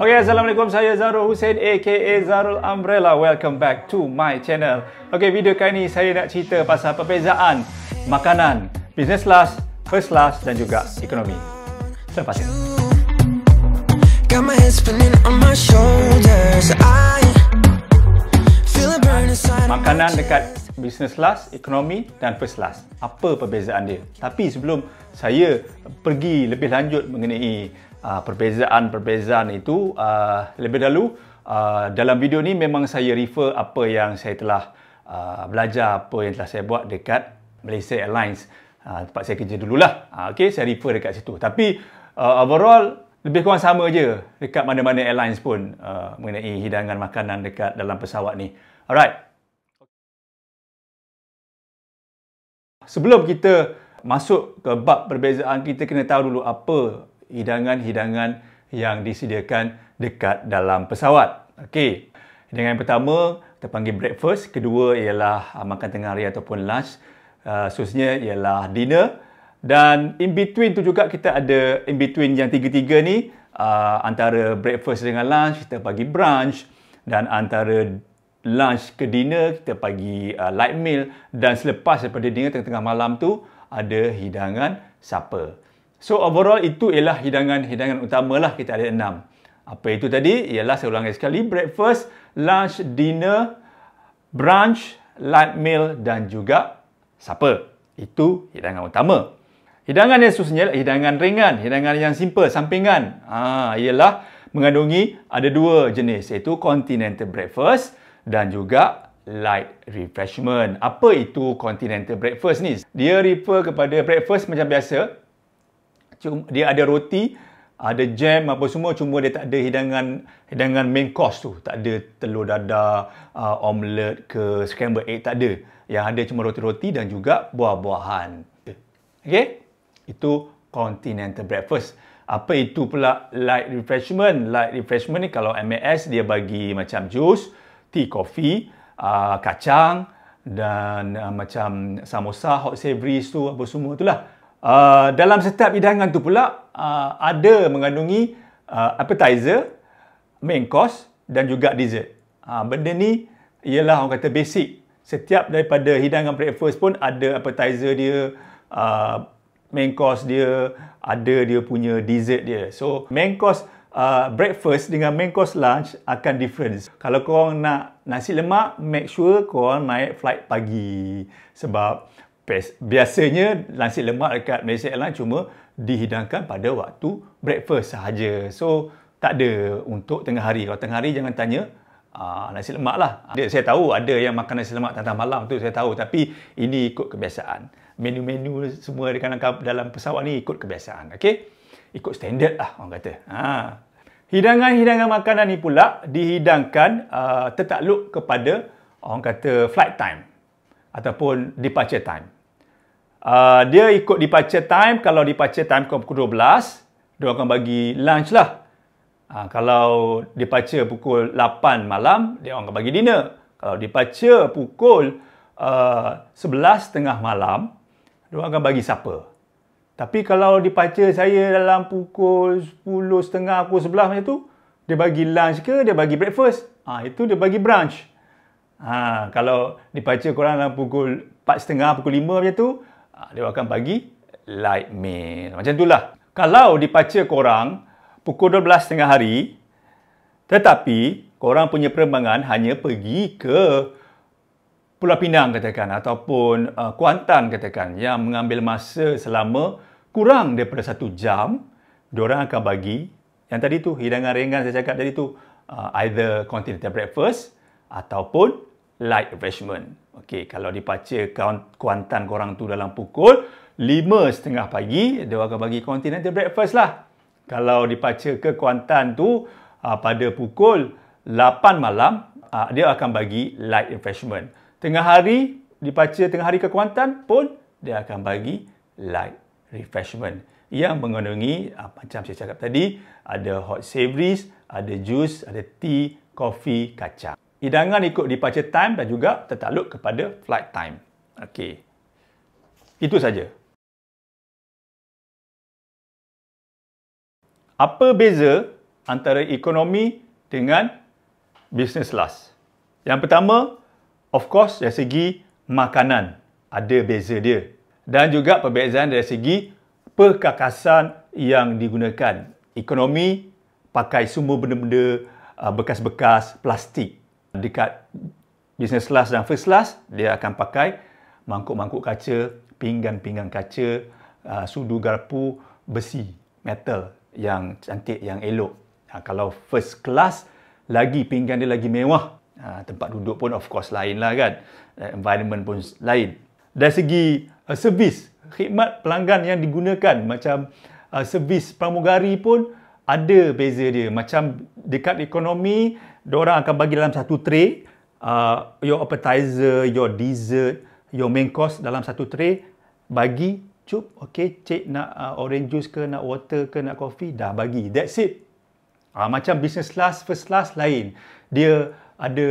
Okay, Assalamualaikum. Saya Zarul Hussein aka Zarul Umbrella. Welcome back to my channel. Okay, video kali ni saya nak cerita pasal perbezaan makanan business class, first class dan juga ekonomi. Selepas ini. makanan dekat business class, ekonomi dan first class. Apa perbezaan dia? Tapi sebelum saya pergi lebih lanjut mengenai perbezaan-perbezaan ah, uh, itu uh, lebih dahulu uh, dalam video ni memang saya refer apa yang saya telah uh, belajar apa yang telah saya buat dekat Malaysia Airlines uh, tempat saya kerja dululah uh, okey saya refer dekat situ tapi uh, overall lebih kurang sama je dekat mana-mana airlines pun uh, mengenai hidangan makanan dekat dalam pesawat ni alright sebelum kita masuk ke bab perbezaan kita kena tahu dulu apa hidangan-hidangan yang disediakan dekat dalam pesawat. Okey. Hidangan yang pertama kita panggil breakfast, kedua ialah ah, makan tengah hari ataupun lunch. Khususnya ah, uh, ialah dinner dan in between tu juga kita ada in between yang tiga-tiga ni uh, antara breakfast dengan lunch kita bagi brunch dan antara lunch ke dinner kita bagi uh, light meal dan selepas daripada dinner tengah-tengah malam tu ada hidangan supper. So overall itu ialah hidangan-hidangan utamalah kita ada enam. Apa itu tadi? Ialah saya ulangi sekali. Breakfast, lunch, dinner, brunch, light meal dan juga supper. Itu hidangan utama. Hidangan yang seterusnya ialah hidangan ringan. Hidangan yang simple, sampingan. Ha, ialah mengandungi ada dua jenis iaitu continental breakfast dan juga light refreshment. Apa itu continental breakfast ni? Dia refer kepada breakfast macam biasa cuma dia ada roti, ada jam apa semua cuma dia tak ada hidangan hidangan main course tu. Tak ada telur dadar, uh, omelet ke scrambled egg tak ada. Yang ada cuma roti-roti dan juga buah-buahan. Okey? Itu continental breakfast. Apa itu pula light refreshment? Light refreshment ni kalau MAS dia bagi macam jus, tea kopi, uh, kacang dan uh, macam samosa, hot savory tu apa semua itulah. lah. Uh, dalam setiap hidangan tu pula uh, ada mengandungi uh, appetizer, main course dan juga dessert. Uh, benda ni ialah orang kata basic. Setiap daripada hidangan breakfast pun ada appetizer dia, uh, main course dia, ada dia punya dessert dia. So main course uh, breakfast dengan main course lunch akan different. Kalau korang nak nasi lemak, make sure korang naik flight pagi. Sebab biasanya nasi lemak dekat Malaysia Airlines cuma dihidangkan pada waktu breakfast sahaja. So, tak ada untuk tengah hari. Kalau tengah hari jangan tanya aa, ah, nasi lemak lah. saya tahu ada yang makan nasi lemak tengah malam tu saya tahu. Tapi ini ikut kebiasaan. Menu-menu semua dalam pesawat ni ikut kebiasaan. Okay? Ikut standard lah orang kata. Ha. Hidangan-hidangan makanan ni pula dihidangkan aa, ah, tertakluk kepada orang kata flight time ataupun departure time. Uh, dia ikut departure time. Kalau departure time kau pukul 12, dia akan bagi lunch lah. Uh, kalau departure pukul 8 malam, dia akan bagi dinner. Kalau departure pukul uh, ah, 11 tengah malam, dia akan bagi supper. Tapi kalau dipaca saya dalam pukul setengah pukul 11 macam tu, dia bagi lunch ke dia bagi breakfast? Ah ha, itu dia bagi brunch. Ah ha, kalau dipaca korang dalam pukul setengah pukul 5 macam tu, ha, dia akan bagi light mail. Macam itulah. Kalau dipaca korang pukul 12 tengah hari, tetapi korang punya perembangan hanya pergi ke Pulau Pinang katakan ataupun uh, Kuantan katakan yang mengambil masa selama kurang daripada satu jam, diorang akan bagi yang tadi tu hidangan ringan saya cakap tadi tu uh, either continental breakfast ataupun light refreshment. Okey, kalau dipaca Kuantan korang tu dalam pukul 5.30 pagi, dia akan bagi continental breakfast lah. Kalau dipaca ke Kuantan tu uh, pada pukul 8 malam, uh, dia akan bagi light refreshment. Tengah hari, dipaca tengah hari ke Kuantan pun, dia akan bagi light refreshment. Yang mengandungi, uh, ah, macam saya cakap tadi, ada hot savories, ada jus, ada tea, kopi, kacang hidangan ikut departure time dan juga tertakluk kepada flight time. Okey. Itu saja. Apa beza antara ekonomi dengan business class? Yang pertama, of course dari segi makanan ada beza dia. Dan juga perbezaan dari segi perkakasan yang digunakan. Ekonomi pakai semua benda-benda uh, bekas-bekas plastik dekat business class dan first class dia akan pakai mangkuk-mangkuk kaca, pinggan-pinggan kaca, uh, sudu garpu besi metal yang cantik yang elok. Uh, kalau first class lagi pinggan dia lagi mewah. Uh, tempat duduk pun of course lain lah kan. Uh, environment pun lain. Dari segi uh, servis, khidmat pelanggan yang digunakan macam uh, servis pramugari pun ada beza dia. Macam dekat ekonomi, orang akan bagi dalam satu tray. Uh, your appetizer, your dessert, your main course dalam satu tray. Bagi, cup, okay, cik nak uh, orange juice ke, nak water ke, nak kopi, dah bagi. That's it. Uh, macam business class, first class lain. Dia ada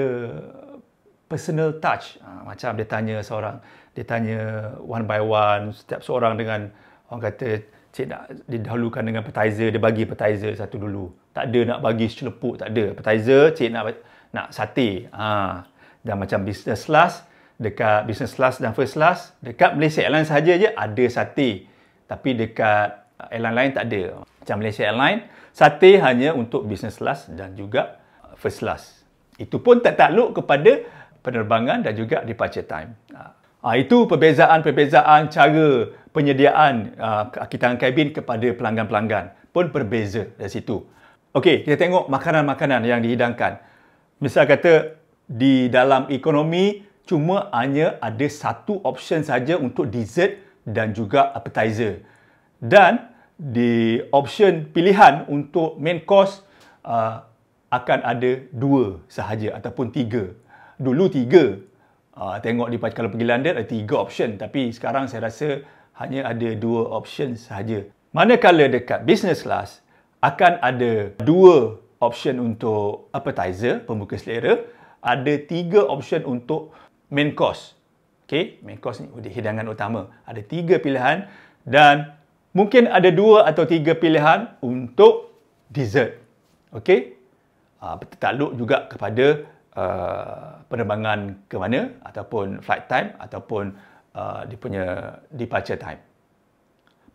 personal touch. Uh, macam dia tanya seorang, dia tanya one by one, setiap seorang dengan orang kata, cik nak didahulukan dengan appetizer dia bagi appetizer satu dulu tak ada nak bagi celepuk tak ada appetizer cik nak nak sate ha dan macam business class dekat business class dan first class dekat Malaysia Airlines saja je ada sate tapi dekat airline lain tak ada macam Malaysia Airlines sate hanya untuk business class dan juga first class itu pun tak takluk kepada penerbangan dan juga departure time Ha, itu perbezaan-perbezaan cara penyediaan uh, ah, akitangan kabin kepada pelanggan-pelanggan pun berbeza dari situ. Okey, kita tengok makanan-makanan yang dihidangkan. Misal kata di dalam ekonomi cuma hanya ada satu option saja untuk dessert dan juga appetizer. Dan di option pilihan untuk main course uh, akan ada dua sahaja ataupun tiga. Dulu tiga, Uh, tengok di kalau pergi London ada tiga option tapi sekarang saya rasa hanya ada dua option sahaja. Manakala dekat business class akan ada dua option untuk appetizer, pembuka selera, ada tiga option untuk main course. Okey, main course ni hidangan utama. Ada tiga pilihan dan mungkin ada dua atau tiga pilihan untuk dessert. Okey? Ah uh, bertakluk juga kepada uh, penerbangan ke mana ataupun flight time ataupun uh, dia punya departure time.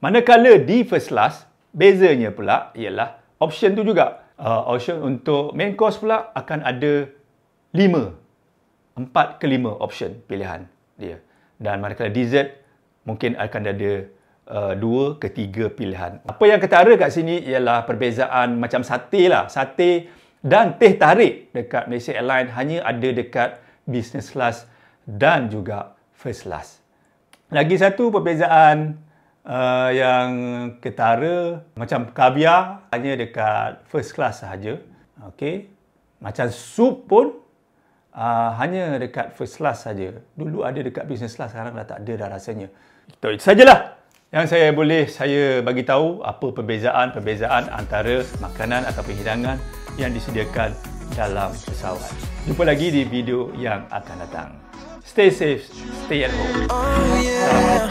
Manakala di first class, bezanya pula ialah option tu juga. Uh, option untuk main course pula akan ada 5. 4 ke 5 option pilihan dia. Dan manakala dessert mungkin akan ada uh, dua ke tiga pilihan. Apa yang ketara kat sini ialah perbezaan macam sate lah. Sate dan teh tarik dekat Malaysia Airlines hanya ada dekat business class dan juga first class. Lagi satu perbezaan uh, yang ketara macam kaviar hanya dekat first class sahaja. Okey. Macam sup pun uh, hanya dekat first class saja. Dulu ada dekat business class sekarang dah tak ada dah rasanya. Itu sajalah yang saya boleh saya bagi tahu apa perbezaan-perbezaan antara makanan atau hidangan yang disediakan dalam pesawat. Jumpa lagi di video yang akan datang. Stay safe, stay at home. Oh, yeah.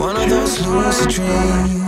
One of those